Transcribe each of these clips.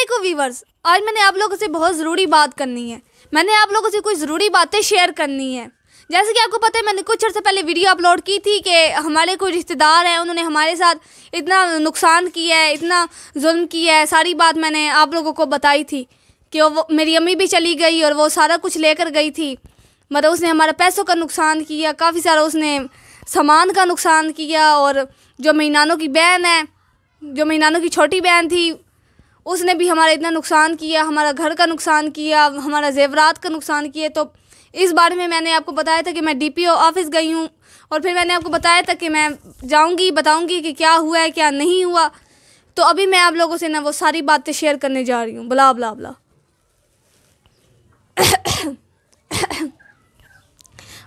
वालेकुम वीवर्स आज मैंने आप लोगों से बहुत ज़रूरी बात करनी है मैंने आप लोगों से कुछ ज़रूरी बातें शेयर करनी है जैसे कि आपको पता है मैंने कुछ अर्से पहले वीडियो अपलोड की थी कि हमारे कोई रिश्तेदार हैं उन्होंने हमारे साथ इतना नुकसान किया है इतना जुल्म किया है सारी बात मैंने आप लोगों को बताई थी कि वो मेरी अम्मी भी चली गई और वो सारा कुछ लेकर गई थी मतलब उसने हमारे पैसों का नुकसान किया काफ़ी सारा उसने सामान का नुकसान किया और जो मेरी नानों की बहन है जो मेरी नानों की छोटी बहन थी उसने भी हमारा इतना नुकसान किया हमारा घर का नुकसान किया हमारा जेवरात का नुकसान किया तो इस बारे में मैंने आपको बताया था कि मैं डीपीओ ऑफिस गई हूँ और फिर मैंने आपको बताया था कि मैं जाऊँगी बताऊँगी कि क्या हुआ है क्या नहीं हुआ तो अभी मैं आप लोगों से ना वो सारी बातें शेयर करने जा रही हूँ बला बला बला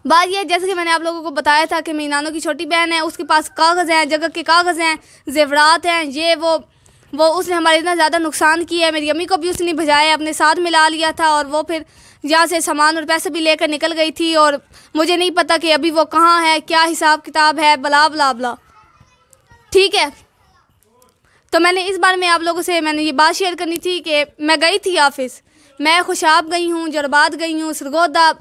बात यह जैसे कि मैंने आप लोगों को बताया था कि मेरी नानों की छोटी बहन है उसके पास कागज़ हैं जगह के कागज़ हैं जेवरात हैं ये वो वो उसने हमारे इतना ज़्यादा नुकसान किया है मेरी अम्मी को भी उसने भजाया अपने साथ मिला लिया था और वो फिर यहाँ से सामान और पैसे भी लेकर निकल गई थी और मुझे नहीं पता कि अभी वो कहाँ है क्या हिसाब किताब है बला बला बला ठीक है तो मैंने इस बार में आप लोगों से मैंने ये बात शेयर करनी थी कि मैं गई थी ऑफिस मैं खुशाब गई हूँ जरबाद गई हूँ सरगोदा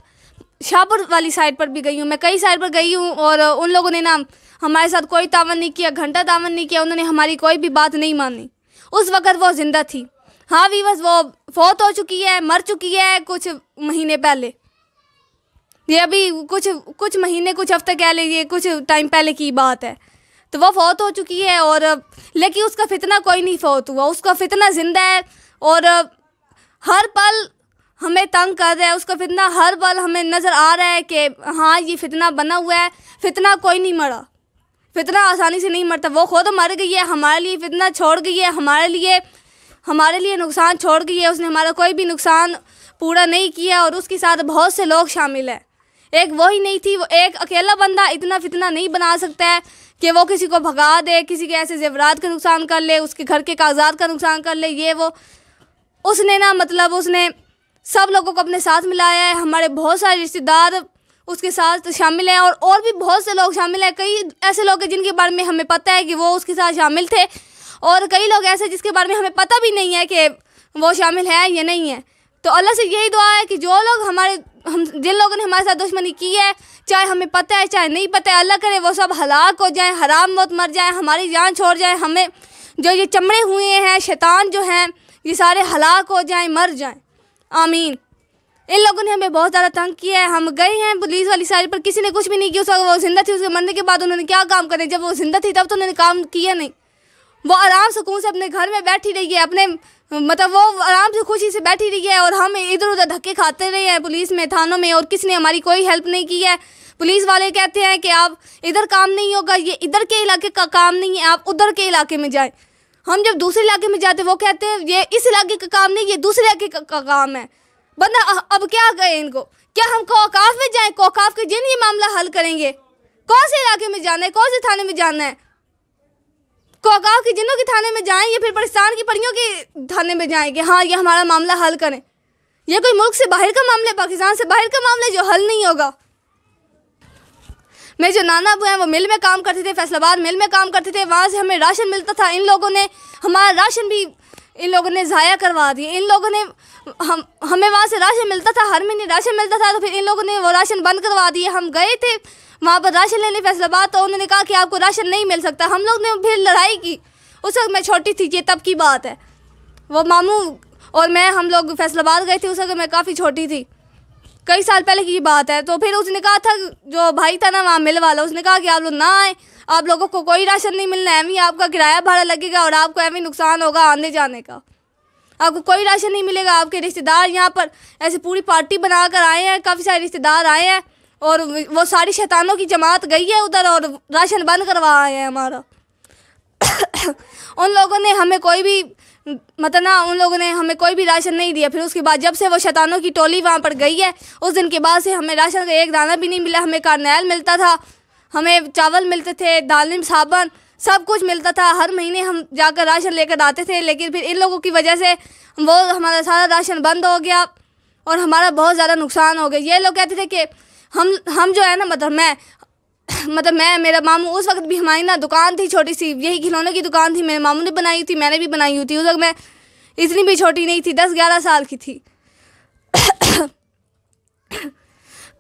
शाहपुर वाली साइड पर भी गई हूँ मैं कई साइड पर गई हूँ और उन लोगों ने ना हमारे साथ कोई तावन नहीं किया घंटा तावन नहीं किया उन्होंने हमारी कोई भी बात नहीं मानी उस वक़्त वो ज़िंदा थी हाँ वीवस वो फौत हो चुकी है मर चुकी है कुछ महीने पहले ये अभी कुछ कुछ महीने कुछ हफ्ते कह लीजिए कुछ टाइम पहले की बात है तो वो फौत हो चुकी है और लेकिन उसका फितना कोई नहीं फौत हुआ उसका फितना ज़िंदा है और हर पल हमें तंग कर रहा है उसका फितना हर पल हमें नज़र आ रहा है कि हाँ ये फितना बना हुआ है फितना कोई नहीं मरा फितना आसानी से नहीं मरता वो खुद मर गई है हमारे लिए फितना छोड़ गई है हमारे लिए हमारे लिए नुकसान छोड़ गई है उसने हमारा कोई भी नुकसान पूरा नहीं किया और उसके साथ बहुत से लोग शामिल हैं एक वही नहीं थी वो एक अकेला बंदा इतना फितना नहीं बना सकता है कि वो किसी को भगा दे किसी के ऐसे जेवरात का नुकसान कर ले उसके घर के कागजात का नुकसान कर ले ये वो उसने ना मतलब उसने सब लोगों को अपने साथ मिलाया है हमारे बहुत सारे रिश्तेदार उसके साथ शामिल हैं और और भी बहुत से लोग शामिल हैं कई ऐसे लोग हैं जिनके बारे में हमें पता है कि वो उसके साथ शामिल थे और कई लोग ऐसे जिसके बारे में हमें पता भी नहीं है कि वो शामिल है या नहीं है तो अल्लाह से यही दुआ है कि जो लोग हमारे हम जिन लोगों ने हमारे साथ दुश्मनी की है चाहे हमें पता है चाहे नहीं पता है अल्लाह करे वो सब हलाक हो जाए हराम मौत मर जाए हमारी जान छोड़ जाए हमें जो ये चमड़े हुए हैं शैतान जो हैं ये सारे हलाक हो जाएँ मर जाए आमीन इन लोगों ने हमें बहुत ज़्यादा तंग किया है हम गए हैं पुलिस वाली साइड पर किसी ने कुछ भी नहीं किया उसका वो जिंदा थी उसके मरने के बाद उन्होंने क्या काम करें जब वो जिंदा थी तब तो उन्होंने काम किया नहीं वो आराम सुकून से अपने घर में बैठी रही है अपने मतलब वो आराम से खुशी से बैठी रही है और हम इधर उधर धक्के खाते रहे हैं पुलिस में थानों में और किसी ने हमारी कोई हेल्प नहीं की है पुलिस वाले कहते हैं कि आप इधर काम नहीं होगा ये इधर के इलाके का काम नहीं है आप उधर के इलाके में जाएं हम जब दूसरे इलाके में जाते वो कहते हैं ये इस इलाके का काम नहीं ये दूसरे इलाके का, का काम है बंदा अब क्या करें इनको क्या हम कोकाफ में जाएं कोकाफ के जिन ये मामला हल करेंगे कौन से इलाके में जाना है कौन से थाने में जाना है कोकाफ के जिनों के थाने में जाएं या फिर पाकिस्तान की परियों के थाने में जाएंगे हाँ ये हमारा मामला हल करें ये कोई मुल्क से बाहर का मामला है पाकिस्तान से बाहर का मामला जो हल नहीं होगा मेरे जो नाना अबू हैं वो मिल में काम करते थे फैसलाबाद मिल में काम करते थे वहाँ से हमें राशन मिलता था इन लोगों ने हमारा राशन भी इन लोगों ने ज़ाया करवा दिए इन लोगों ने हम हमें वहाँ से राशन मिलता था हर महीने राशन मिलता था तो फिर इन लोगों ने वो राशन बंद करवा दिए हम गए थे वहाँ पर राशन लेने फैसलाबाद तो उन्होंने कहा कि आपको राशन नहीं मिल सकता हम लोग ने फिर लड़ाई की उस वक्त मैं छोटी थी ये तब की बात है वो मामू और मैं हम लोग फैसलाबाद गए थे उस वक्त मैं काफ़ी छोटी थी कई साल पहले की बात है तो फिर उसने कहा था जो भाई था ना वहाँ मिल वाला उसने कहा कि आप लोग ना आए आप लोगों को कोई राशन नहीं मिलना है आपका किराया भाड़ा लगेगा और आपको एवं नुकसान होगा आने जाने का आपको कोई राशन नहीं मिलेगा आपके रिश्तेदार यहाँ पर ऐसे पूरी पार्टी बना कर आए हैं काफ़ी सारे रिश्तेदार आए हैं और वो सारी शैतानों की जमात गई है उधर और राशन बंद करवा आए हैं हमारा उन लोगों ने हमें कोई भी मतलब ना उन लोगों ने हमें कोई भी राशन नहीं दिया फिर उसके बाद जब से वो शैतानों की टोली वहाँ पर गई है उस दिन के बाद से हमें राशन का एक दाना भी नहीं मिला हमें कारनेल मिलता था हमें चावल मिलते थे दालिम साबन सब कुछ मिलता था हर महीने हम जाकर राशन लेकर आते थे लेकिन फिर इन लोगों की वजह से वो हमारा सारा राशन बंद हो गया और हमारा बहुत ज़्यादा नुकसान हो गया ये लोग कहते थे कि हम हम जो है ना मतलब मैं मतलब मैं मेरा मामू उस वक्त भी हमारी ना दुकान थी छोटी सी यही खिलौने की दुकान थी मेरे मामू ने बनाई थी मैंने भी बनाई हुई थी उस वक्त मैं इतनी भी छोटी नहीं थी दस ग्यारह साल की थी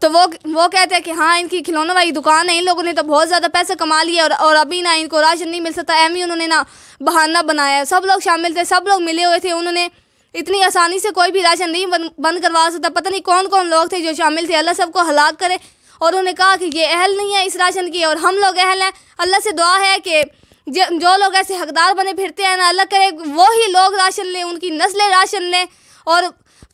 तो वो वो कहते हैं कि हाँ इनकी खिलौनों वाली दुकान है इन लोगों ने तो बहुत ज़्यादा पैसे कमा लिए और और अभी ना इनको राशन नहीं मिल सकता एम ही उन्होंने ना बहाना बनाया सब लोग शामिल थे सब लोग मिले हुए थे उन्होंने इतनी आसानी से कोई भी राशन नहीं बंद करवा सकता पता नहीं कौन कौन लोग थे जो शामिल थे अल्लाह सबको हलाक करे और उन्होंने कहा कि ये अहल नहीं है इस राशन की और हम लोग अहल हैं अल्लाह से दुआ है कि जो लोग ऐसे हकदार बने फिरते हैं ना अल्लाह करे वही लोग राशन लें उनकी नस्लें राशन लें और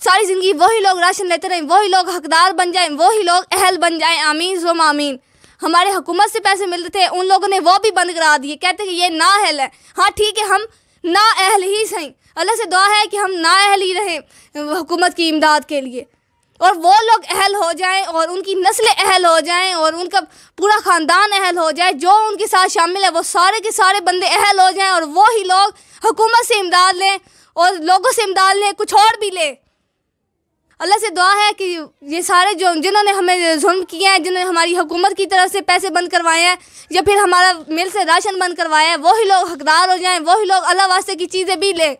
सारी ज़िंदगी वही लोग राशन लेते रहें वही लोग हकदार बन जाएँ वही लोग अहल बन जाएँ आमीन जुम आमीन हमारे हुकूमत से पैसे मिलते थे उन लोगों ने वो भी बंद करा दिए कहते कि ये ना अहल है हाँ ठीक है हम ना अहल ही सही अल्लाह से दुआ है कि हम ना अहल ही रहें हुकूमत की इमदाद के लिए और वो लोग अहल हो जाएं और उनकी नस्लें अहल हो जाएं और उनका पूरा ख़ानदान अहल हो जाए जो उनके साथ शामिल है वो सारे के सारे बंदे अहल हो जाएं और वो ही लोग हुकूमत से इमदाद लें और लोगों से इमदाद लें कुछ और भी लें अल्लाह से दुआ है कि ये सारे जो जिन्होंने हमें जुल्म किए हैं जिन्होंने हमारी हुकूमत की तरफ से पैसे बंद करवाए हैं या फिर हमारा मिल से राशन बंद करवाया है वही लोग हकदार हो जाएं वही लोग अल्लाह वास्ते की चीज़ें भी लें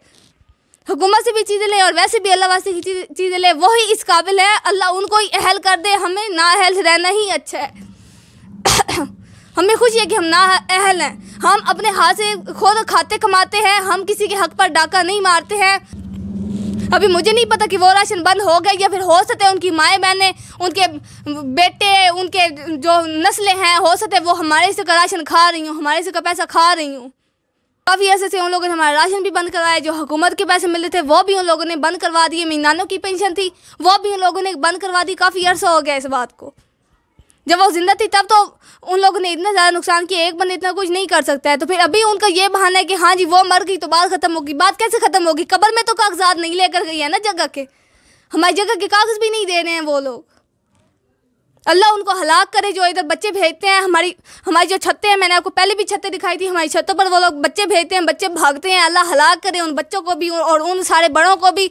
हुकूमत से भी चीज़ें लें और वैसे भी अल्लाह वास्ते की चीज़ें लें वही इस काबिल है अल्लाह उनको अहल कर दे हमें ना अहल रहना ही अच्छा है हमें खुशी है कि हम ना अहल हैं हम अपने हाथ से खुद खाते कमाते हैं हम किसी के हक पर डाका नहीं मारते हैं अभी मुझे नहीं पता कि वो राशन बंद हो गया या फिर हो सकते हैं उनकी माएँ बहनें उनके बेटे उनके जो नस्लें हैं हो सकते वो हमारे से का राशन खा रही हूँ हमारे से का पैसा खा रही हूँ काफ़ी ऐसे से उन लोगों ने हमारा राशन भी बंद करवाया जो हुकूमत के पैसे मिलते थे वो भी उन लोगों ने बंद करवा दिए मीनानों की पेंशन थी वो भी उन लोगों ने बंद करवा दी काफ़ी अरसा हो गया इस बात को जब वो ज़िंदा थी तब तो उन लोगों ने इतना ज़्यादा नुकसान किया एक बंदा इतना कुछ नहीं कर सकता है तो फिर अभी उनका ये बहाना है कि हाँ जी वो मर गई तो बात ख़त्म होगी बात कैसे ख़त्म होगी कबर में तो कागजात नहीं लेकर गई है ना जगह के हमारी जगह के कागज़ भी नहीं दे रहे हैं वो लोग अल्लाह उनको हलाक करे जो इधर बच्चे भेजते हैं हमारी हमारी जो छतें हैं मैंने आपको पहले भी छतें दिखाई थी हमारी छतों पर वो लोग बच्चे भेजते हैं बच्चे भागते हैं अल्लाह हलाक करे उन बच्चों को भी और उन सारे बड़ों को भी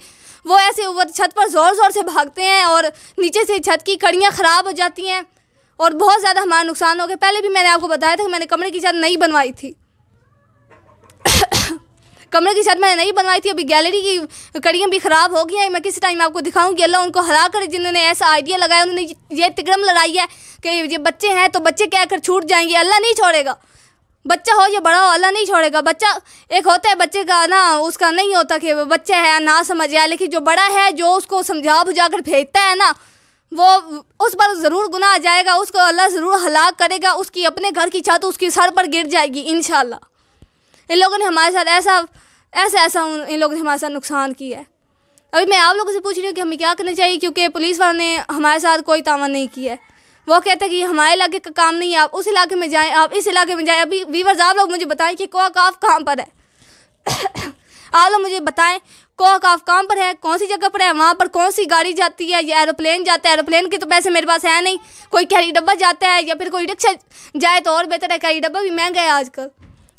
वो ऐसे ऊपर छत पर ज़ोर ज़ोर से भागते हैं और नीचे से छत की कड़ियाँ ख़राब हो जाती हैं और बहुत ज़्यादा हमारा नुकसान हो गया पहले भी मैंने आपको बताया था कि मैंने कमरे की छत नहीं बनवाई थी कमरे की छत मैंने नहीं बनवाई थी अभी गैलरी की कड़ियाँ भी ख़राब हो गई हैं मैं किसी टाइम आपको दिखाऊंगी अल्लाह उनको हरा कर जिन्होंने ऐसा आइडिया लगाया उन्होंने ये तिक्रम लड़ाई है कि ये बच्चे हैं तो बच्चे क्या कर छूट जाएंगे अल्लाह नहीं छोड़ेगा बच्चा हो या बड़ा हो अल्लाह नहीं छोड़ेगा बच्चा एक होता है बच्चे का ना उसका नहीं होता कि बच्चा है ना समझ आया लेकिन जो बड़ा है जो उसको समझा बुझा कर भेजता है ना वो उस पर ज़रूर गुना आ जाएगा उसको अल्लाह ज़रूर हलाक करेगा उसकी अपने घर की छत उसकी सर पर गिर जाएगी इन इन लोगों ने हमारे साथ ऐसा ऐसा ऐसा इन लोगों ने हमारे साथ नुकसान किया है अभी मैं आप लोगों से पूछ रही हूँ कि हमें क्या करना चाहिए क्योंकि पुलिस वालों ने हमारे साथ कोई तावन नहीं किया है वो कहते हैं कि हमारे इलाके का काम नहीं है आप उस इलाके में जाएं आप इस इलाके में जाएं अभी वीवर्स आप लोग मुझे बताएं कि कोआ काफ कहाँ पर है आप लोग मुझे बताएं कोआ काफ कहाँ पर है कौन सी जगह पर है वहाँ पर कौन सी गाड़ी जाती है या एरोप्लेन जाता है एरोप्लेन के तो पैसे मेरे पास है नहीं कोई कैरी डब्बा जाता है या फिर कोई रिक्शा जाए तो और बेहतर है कैरी डब्बा भी महंगा है आजकल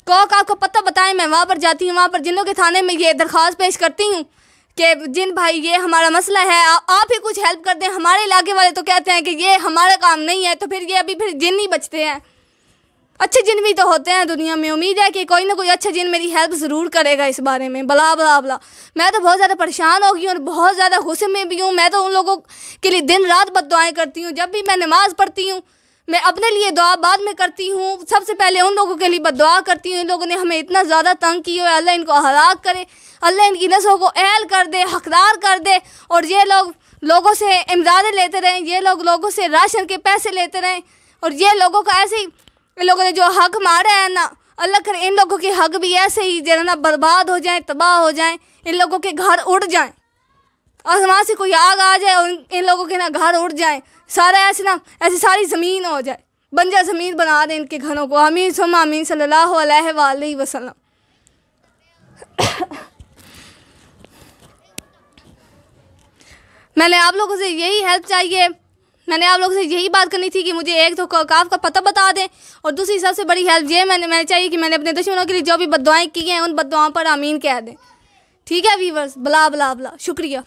કોક આપકો પતા બતાય મેં વહા પર જાતી હું વહા પર જિનો કે થાને મેં યે દરખ્વાઝ پیش કરતી હું કે જિન ભાઈ યે હમારા મસલા હે આપ હી કુછ હેલ્પ કર દે હમારે इलाके वाले તો કહેતે હે કે યે હમારા કામ નહીં હે તો ફિર યે અભી ફિર જિન હી બચતે હે અચ્છે જિનમી તો હોતે હે દુનિયા મે ઉમીદ હે કે કોઈ ના કોઈ અચ્છે જિન મેરી હેલ્પ જરૂર કરેગા ઇસ બારે મે બલા બલા બલા મેં તો બહોત જ્યાદા પરેશાન હો ગઈ હું બહોત જ્યાદા ગુસ્સા મે ભી હું મેં તો ઉન લોગો કે લિયે દિન રાત બદદુઆએ કરતી હું જબ ભી મેં નમાઝ પડતી હું मैं अपने लिए दुआ बाद में करती हूँ सबसे पहले उन लोगों के लिए दुआ करती हूँ इन लोगों ने हमें इतना ज़्यादा तंग किया है अल्लाह इनको हलाक करे अल्लाह इनकी नसों को अहल कर दे हकदार कर दे और ये लोग लोगों से इमदादें लेते रहें ये लोग लोगों से राशन के पैसे लेते रहें और ये लोगों का ऐसे ही इन लोगों ने जो हक मारा है ना अल्लाह करे इन लोगों के हक भी ऐसे ही जो ना बर्बाद हो जाएँ तबाह हो जाएँ इन लोगों के घर उड़ जाएँ आसमान से कोई आग आ जाए और इन लोगों के ना घर उड़ जाए सारा ऐसे ना ऐसी सारी ज़मीन हो जाए बंजर ज़मीन बना दें इनके घरों को अमीन सुम अमीन सल्ला वसलम मैंने आप लोगों से यही हेल्प चाहिए मैंने आप लोगों से यही बात करनी थी कि मुझे एक तो काफ का पता बता दें और दूसरी सबसे बड़ी हेल्प ये मैंने मैंने चाहिए कि मैंने अपने दुश्मनों के लिए जो भी बदवाएँ की हैं उन बदवाओं पर आमीन कह दें ठीक है वीवर्स बला बला बला शुक्रिया